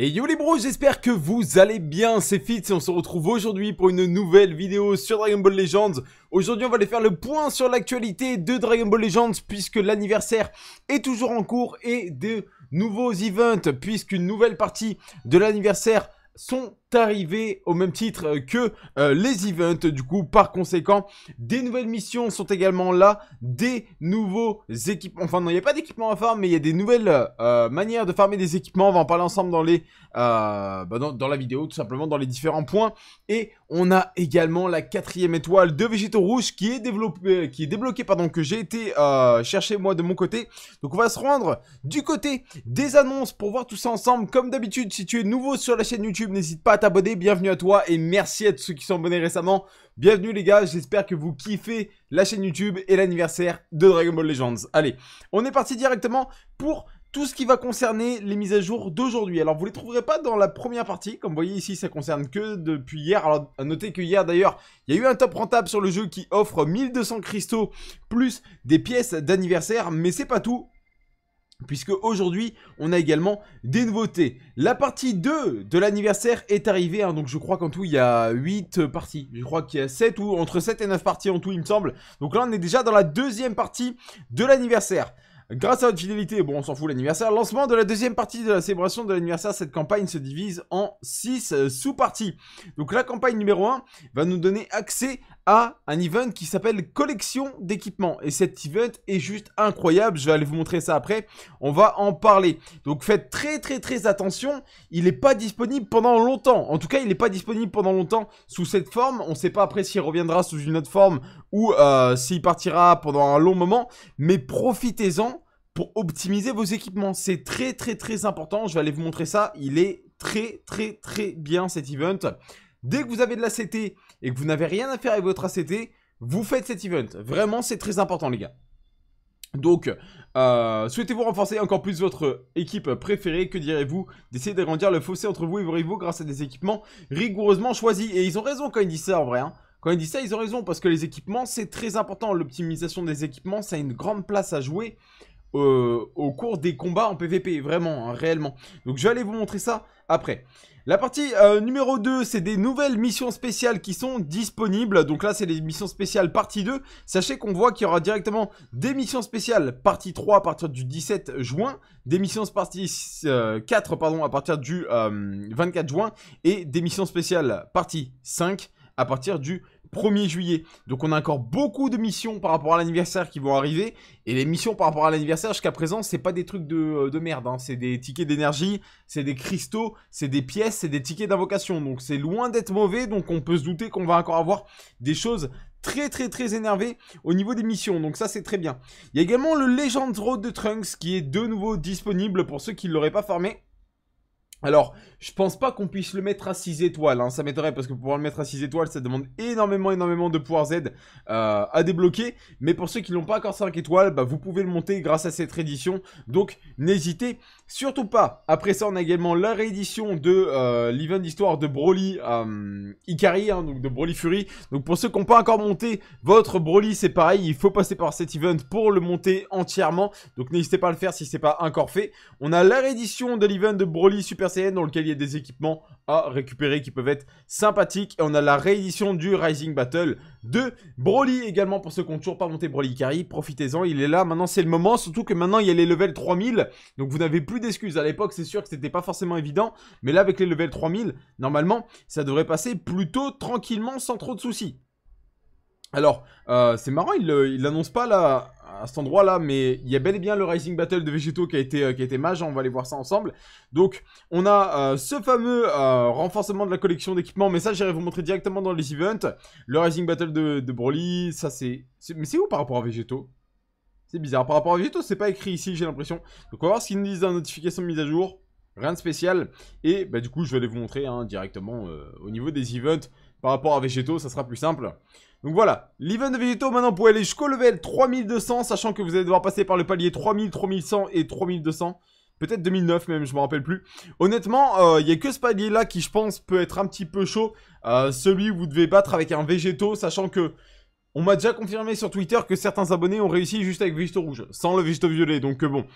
Et yo les bros, j'espère que vous allez bien, c'est Fitz et on se retrouve aujourd'hui pour une nouvelle vidéo sur Dragon Ball Legends. Aujourd'hui on va aller faire le point sur l'actualité de Dragon Ball Legends puisque l'anniversaire est toujours en cours et de nouveaux events puisqu'une nouvelle partie de l'anniversaire sont arrivé au même titre euh, que euh, les events. Du coup, par conséquent, des nouvelles missions sont également là, des nouveaux équipements. Enfin, non, il n'y a pas d'équipement à farmer mais il y a des nouvelles euh, manières de farmer des équipements. On va en parler ensemble dans les, bah, dans, la vidéo, tout simplement dans les différents points. Et on a également la quatrième étoile de végétaux Rouge qui est développée, qui est débloquée, pardon, que j'ai été chercher moi de mon côté. Donc, on va se rendre du côté des annonces pour voir tout ça ensemble. Comme d'habitude, si tu es nouveau sur la chaîne YouTube, n'hésite pas pas t'abonner, bienvenue à toi et merci à tous ceux qui sont abonnés récemment. Bienvenue les gars, j'espère que vous kiffez la chaîne YouTube et l'anniversaire de Dragon Ball Legends. Allez, on est parti directement pour tout ce qui va concerner les mises à jour d'aujourd'hui. Alors vous les trouverez pas dans la première partie, comme vous voyez ici ça concerne que depuis hier. Alors notez que hier d'ailleurs, il y a eu un top rentable sur le jeu qui offre 1200 cristaux plus des pièces d'anniversaire, mais c'est pas tout. Puisque aujourd'hui, on a également des nouveautés. La partie 2 de l'anniversaire est arrivée, hein, donc je crois qu'en tout, il y a 8 parties. Je crois qu'il y a 7 ou entre 7 et 9 parties en tout, il me semble. Donc là, on est déjà dans la deuxième partie de l'anniversaire. Grâce à votre fidélité, bon on s'en fout l'anniversaire, lancement de la deuxième partie de la célébration de l'anniversaire, cette campagne se divise en 6 euh, sous-parties. Donc la campagne numéro 1 va nous donner accès à un event qui s'appelle collection d'équipements. Et cet event est juste incroyable, je vais aller vous montrer ça après, on va en parler. Donc faites très très très attention, il n'est pas disponible pendant longtemps. En tout cas il n'est pas disponible pendant longtemps sous cette forme, on ne sait pas après s'il reviendra sous une autre forme ou euh, s'il partira pendant un long moment. Mais profitez-en pour optimiser vos équipements. C'est très très très important. Je vais aller vous montrer ça. Il est très très très bien cet event. Dès que vous avez de la CT et que vous n'avez rien à faire avec votre ACT, vous faites cet event. Vraiment, c'est très important les gars. Donc, euh, souhaitez-vous renforcer encore plus votre équipe préférée Que direz-vous d'essayer d'agrandir le fossé entre vous et vos rivaux grâce à des équipements rigoureusement choisis Et ils ont raison quand ils disent ça en vrai. Hein. Quand ils disent ça, ils ont raison parce que les équipements, c'est très important. L'optimisation des équipements, ça a une grande place à jouer. Euh, au cours des combats en PVP, vraiment, hein, réellement. Donc je vais aller vous montrer ça après. La partie euh, numéro 2, c'est des nouvelles missions spéciales qui sont disponibles. Donc là, c'est les missions spéciales partie 2. Sachez qu'on voit qu'il y aura directement des missions spéciales partie 3 à partir du 17 juin, des missions partie 4 euh, pardon, à partir du 24 juin et des missions spéciales partie 5 à partir du 1er juillet. Donc on a encore beaucoup de missions par rapport à l'anniversaire qui vont arriver. Et les missions par rapport à l'anniversaire jusqu'à présent, c'est pas des trucs de, euh, merde. Hein. C'est des tickets d'énergie, c'est des cristaux, c'est des pièces, c'est des tickets d'invocation. Donc c'est loin d'être mauvais. Donc on peut se douter qu'on va encore avoir des choses très très très énervées au niveau des missions, donc ça c'est très bien. Il y a également le Legend Road de Trunks qui est de nouveau disponible pour ceux qui ne l'auraient pas formé alors, je pense pas qu'on puisse le mettre à 6 étoiles, hein. ça m'étonnerait parce que pour pouvoir le mettre à 6 étoiles, ça demande énormément, énormément de pouvoir Z euh, à débloquer. Mais pour ceux qui n'ont pas encore 5 étoiles, bah, vous pouvez le monter grâce à cette édition. Donc, n'hésitez Surtout pas. Après ça, on a également la réédition de euh, l'event d'histoire de Broly euh, Ikari, hein, donc de Broly Fury. Donc pour ceux qui n'ont pas encore monté votre Broly, c'est pareil, il faut passer par cet event pour le monter entièrement. Donc n'hésitez pas à le faire si ce n'est pas encore fait. On a la réédition de l'event de Broly Super Saiyan dans lequel il y a des équipements à récupérer qui peuvent être sympathiques. Et on a la réédition du Rising Battle de Broly également pour ceux qui n'ont toujours pas monté Broly Ikari. Profitez-en, il est là. Maintenant c'est le moment, surtout que maintenant il y a les levels 3000. Donc vous n'avez plus d'excuses. À l'époque, c'est sûr que c'était pas forcément évident, mais là, avec les level 3000, normalement, ça devrait passer plutôt tranquillement, sans trop de soucis. Alors, euh, c'est marrant, euh, il l'annonce pas là, à cet endroit-là, mais il y a bel et bien le Rising Battle de Vegeto qui a été, euh, qui a été mage, hein, on va aller voir ça ensemble. Donc, on a ce fameux renforcement de la collection d'équipements, mais ça, j'irai vous montrer directement dans les events. Le Rising Battle de, de Broly, ça c'est... Mais c'est où par rapport à Vegeto c'est bizarre. Par rapport à Vito, c'est pas écrit ici, j'ai l'impression. Donc on va voir ce qu'ils nous disent dans la notification de mise à jour. Rien de spécial. Et bah, du coup, je vais aller vous montrer hein, directement euh, au niveau des events. Par rapport à végétaux ça sera plus simple. Donc voilà, l'event de Vegeto, maintenant, pour aller jusqu'au level 3200, sachant que vous allez devoir passer par le palier 3000, 3100 et 3200. Peut-être 2009 même, je me rappelle plus. Honnêtement, il euh, n'y a que ce palier-là qui, je pense, peut être un petit peu chaud. Euh, celui où vous devez battre avec un Vegeto, sachant que on m'a déjà confirmé sur Twitter que certains abonnés ont réussi juste avec visto rouge, sans le visto violet. Donc euh, bon,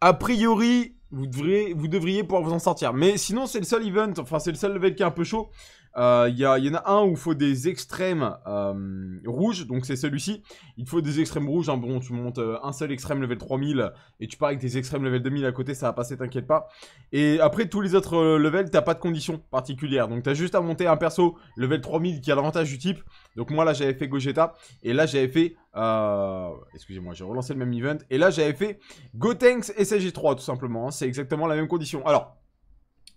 a priori, vous devriez, vous devriez pouvoir vous en sortir. Mais sinon, c'est le seul event, enfin c'est le seul level qui est un peu chaud. Euh, il y, en a un où il faut des extrêmes euh, rouges, donc c'est celui-ci. Il faut des extrêmes rouges, hein, bon, tu montes euh, un seul extrême level 3000 et tu pars avec des extrêmes level 2000 à côté, ça va passer, t'inquiète pas. Et après, tous les autres levels, t'as pas de conditions particulières. Donc t'as juste à monter un perso level 3000 qui a l'avantage du type. Donc moi là, j'avais fait Gogeta et là, j'avais fait... Excusez-moi, j'ai relancé le même event. Et là, j'avais fait Gotenks et SG3, tout simplement. Hein. C'est exactement la même condition. Alors,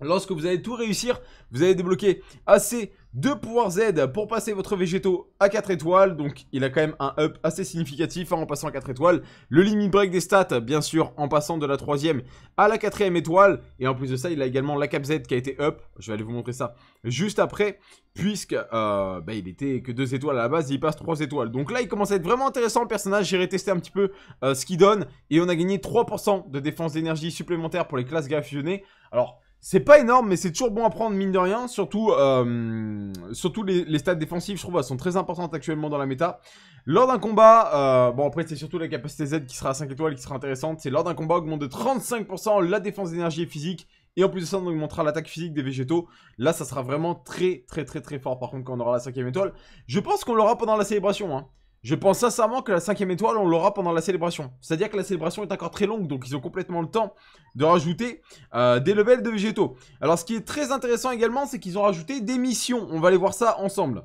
Lorsque vous allez tout réussir, vous allez débloquer assez de pouvoirs Z pour passer votre végétaux à 4 étoiles. Donc il a quand même un up assez significatif hein, en passant à 4 étoiles. Le limit break des stats, bien sûr, en passant de la 3ème à la 4ème étoile. Et en plus de ça, il a également la cap Z qui a été up. Je vais aller vous montrer ça juste après. Puisque euh, bah, il était que 2 étoiles à la base, il passe 3 étoiles. Donc là, il commence à être vraiment intéressant le personnage. J'irai tester un petit peu euh, ce qu'il donne. Et on a gagné 3% de défense d'énergie supplémentaire pour les classes graffionnées. Alors... C'est pas énorme, mais c'est toujours bon à prendre, mine de rien. Surtout, euh, surtout les, stats défensives, je trouve, sont très importantes actuellement dans la méta. Lors d'un combat, euh, bon après c'est surtout la capacité Z qui sera à 5 étoiles qui sera intéressante. C'est lors d'un combat augmente de 35% la défense d'énergie et physique. Et en plus de ça, on augmentera l'attaque physique des végétaux. Là, ça sera vraiment très très très très fort par contre quand on aura la cinquième étoile. Je pense qu'on l'aura pendant la célébration. Hein. Je pense sincèrement que la cinquième étoile, on l'aura pendant la célébration. C'est-à-dire que la célébration est encore très longue, donc ils ont complètement le temps de rajouter euh, des levels de végétaux. Alors ce qui est très intéressant également, c'est qu'ils ont rajouté des missions. On va aller voir ça ensemble.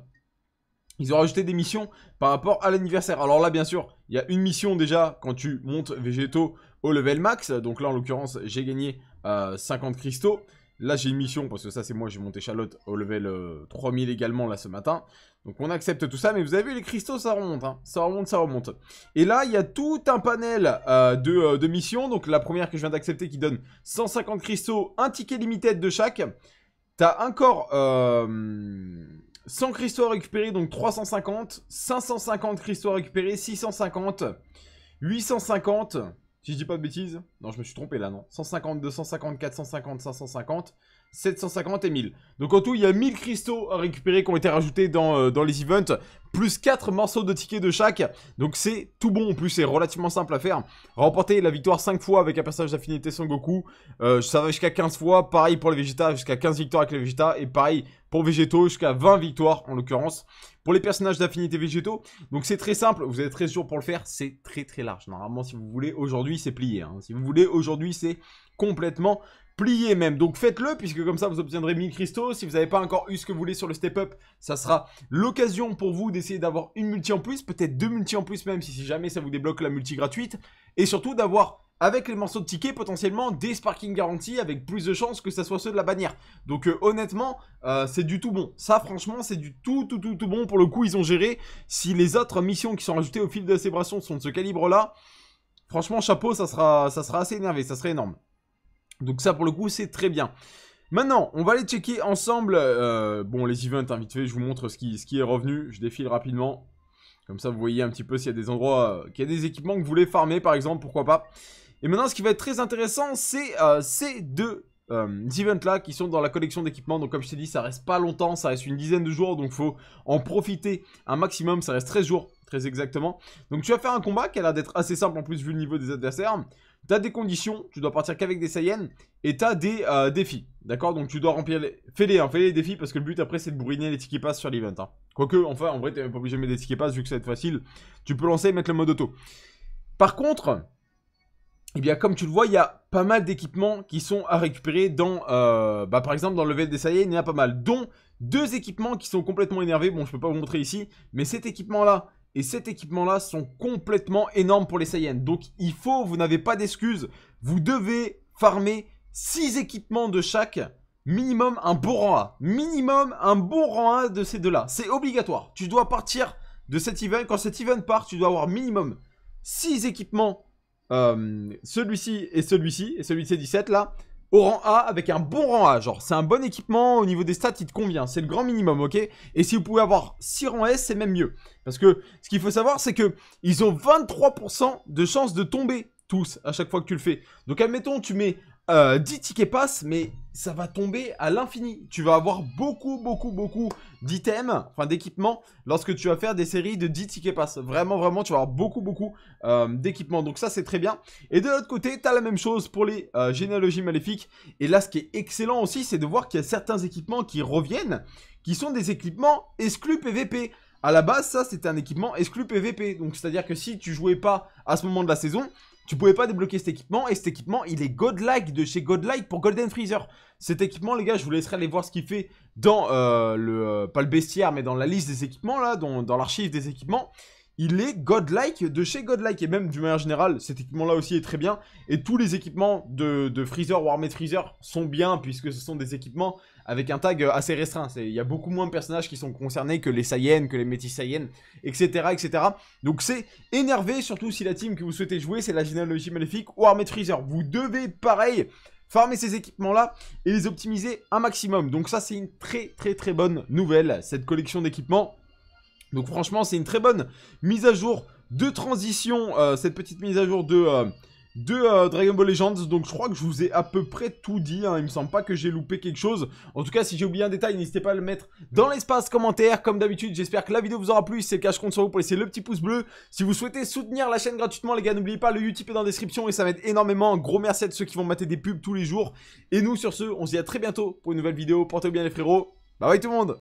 Ils ont rajouté des missions par rapport à l'anniversaire. Alors là, bien sûr, il y a une mission déjà quand tu montes végétaux au level max. Donc là, en l'occurrence, j'ai gagné 50 euh, cristaux. Là, j'ai une mission, parce que ça, c'est moi, j'ai monté Charlotte au level 3000 euh, également, là, ce matin. Donc, on accepte tout ça, mais vous avez vu, les cristaux, ça remonte, hein. Ça remonte, ça remonte. Et là, il y a tout un panel euh, de, euh, de, missions. Donc, la première que je viens d'accepter, qui donne 150 cristaux, un ticket limité de chaque. T'as encore... 100 cristaux à récupérer, donc 350, 550 cristaux à récupérer, 650, 850, si je dis pas de bêtises. Non, je me suis trompé là, non. 150, 250, 450, 550, 750 et 1000. Donc en tout, il y a 1000 cristaux à récupérer qui ont été rajoutés dans, euh, les events. Plus 4 morceaux de tickets de chaque. Donc c'est tout bon. En plus, c'est relativement simple à faire. Remporter la victoire 5 fois avec un personnage d'affinité sans Goku. Euh, ça va jusqu'à 15 fois. Pareil pour les Vegeta, jusqu'à 15 victoires avec les Vegeta. Et pareil pour Végétaux, jusqu'à 20 victoires en l'occurrence. Pour les personnages d'affinité végétaux, donc c'est très simple, vous êtes très sûr pour le faire, c'est très très large. Normalement, si vous voulez, aujourd'hui, c'est plié. Hein. Si vous voulez, aujourd'hui, c'est complètement plié même. Donc faites-le, puisque comme ça, vous obtiendrez 1000 cristaux. Si vous n'avez pas encore eu ce que vous voulez sur le step-up, ça sera l'occasion pour vous d'essayer d'avoir une multi en plus, peut-être deux multi en plus même, si jamais ça vous débloque la multi gratuite. Et surtout d'avoir avec les morceaux de tickets potentiellement des sparking garantie avec plus de chances que ça soit ceux de la bannière. Donc euh, honnêtement, euh, c'est du tout bon. Ça franchement, c'est du tout tout tout tout bon. Pour le coup, ils ont géré. Si les autres missions qui sont rajoutées au fil de la célébration sont de ce calibre-là, franchement, chapeau, ça sera, ça sera assez énervé, ça serait énorme. Donc ça, pour le coup, c'est très bien. Maintenant, on va aller checker ensemble, euh, bon, les events, hein, vite fait, je vous montre ce qui, ce qui est revenu. Je défile rapidement. Comme ça, vous voyez un petit peu s'il y a des endroits, qu'il y a des équipements que vous voulez farmer, par exemple, pourquoi pas. Et maintenant, ce qui va être très intéressant, c'est euh, ces deux euh, events là qui sont dans la collection d'équipements. Donc comme je t'ai dit, ça reste pas longtemps, ça reste une dizaine de jours, donc faut en profiter un maximum, ça reste 13 jours très exactement. Donc tu vas faire un combat qui a l'air d'être assez simple en plus vu le niveau des adversaires. T'as des conditions, tu dois partir qu'avec des Saiyans, et t'as des euh, défis, d'accord Donc tu dois remplir les... Hein, fais-les, les défis, parce que le but après c'est de bourriner les tickets pass sur l'event. Hein. Quoique, enfin, en vrai, tu t'es pas obligé de mettre des tickets pass, vu que ça va être facile. Tu peux lancer et mettre le mode auto. Par contre, et eh bien, comme tu le vois, il y a pas mal d'équipements qui sont à récupérer dans, euh, bah, par exemple, dans le des Saiyans, il y en a pas mal, dont deux équipements qui sont complètement énervés. Bon, je peux pas vous montrer ici, mais cet équipement-là et cet équipement-là sont complètement énormes pour les Saiyans. Donc, il faut, vous n'avez pas d'excuses, vous devez farmer six équipements de chaque, minimum un bon rang A. Minimum un bon rang A de ces deux-là. C'est obligatoire. Tu dois partir de cet event. Quand cet event part, tu dois avoir minimum six équipements euh, celui-ci et celui-ci, et celui de ces 17 là, au rang A avec un bon rang A. Genre, c'est un bon équipement, au niveau des stats, il te convient. C'est le grand minimum, ok Et si vous pouvez avoir 6 rangs S, c'est même mieux. Parce que ce qu'il faut savoir, c'est que ils ont 23% de chances de tomber, tous, à chaque fois que tu le fais. Donc, admettons, tu mets 10 euh, tickets pass, mais ça va tomber à l'infini. Tu vas avoir beaucoup, beaucoup, beaucoup d'items, enfin d'équipements, lorsque tu vas faire des séries de 10 tickets pass. Vraiment, vraiment, tu vas avoir beaucoup, beaucoup euh, d'équipements. Donc ça, c'est très bien. Et de l'autre côté, tu as la même chose pour les euh, généalogies maléfiques. Et là, ce qui est excellent aussi, c'est de voir qu'il y a certains équipements qui reviennent, qui sont des équipements exclus PVP. À la base, ça, c'était un équipement exclu PVP. Donc, c'est-à-dire que si tu jouais pas à ce moment de la saison, tu pouvais pas débloquer cet équipement, et cet équipement, il est godlike de chez godlike pour Golden Freezer. Cet équipement, les gars, je vous laisserai aller voir ce qu'il fait dans euh, le... Euh, pas le bestiaire, mais dans la liste des équipements, là, dans, dans l'archive des équipements il est godlike de chez godlike. Et même, du manière générale, cet équipement-là aussi est très bien. Et tous les équipements de, de Freezer, Warmed Freezer, sont bien, puisque ce sont des équipements avec un tag assez restreint. Il y a beaucoup moins de personnages qui sont concernés que les Saiyans, que les Métis Saiyans, etc., etc. Donc c'est énervé, surtout si la team que vous souhaitez jouer, c'est la généalogie maléfique ou Armée Freezer. Vous devez, pareil, farmer ces équipements-là et les optimiser un maximum. Donc ça, c'est une très, très, très bonne nouvelle, cette collection d'équipements donc franchement, c'est une très bonne mise à jour de transition, euh, cette petite mise à jour de, euh, euh, Dragon Ball Legends. Donc je crois que je vous ai à peu près tout dit, hein. il me semble pas que j'ai loupé quelque chose. En tout cas, si j'ai oublié un détail, n'hésitez pas à le mettre dans l'espace commentaire. Comme d'habitude, j'espère que la vidéo vous aura plu. Si c'est le cas, je compte sur vous pour laisser le petit pouce bleu. Si vous souhaitez soutenir la chaîne gratuitement, les gars, n'oubliez pas, le Utip est dans la description et ça m'aide énormément. gros merci à ceux qui vont mater des pubs tous les jours. Et nous, sur ce, on se dit à très bientôt pour une nouvelle vidéo. Portez-vous bien les frérots. Bye bye tout le monde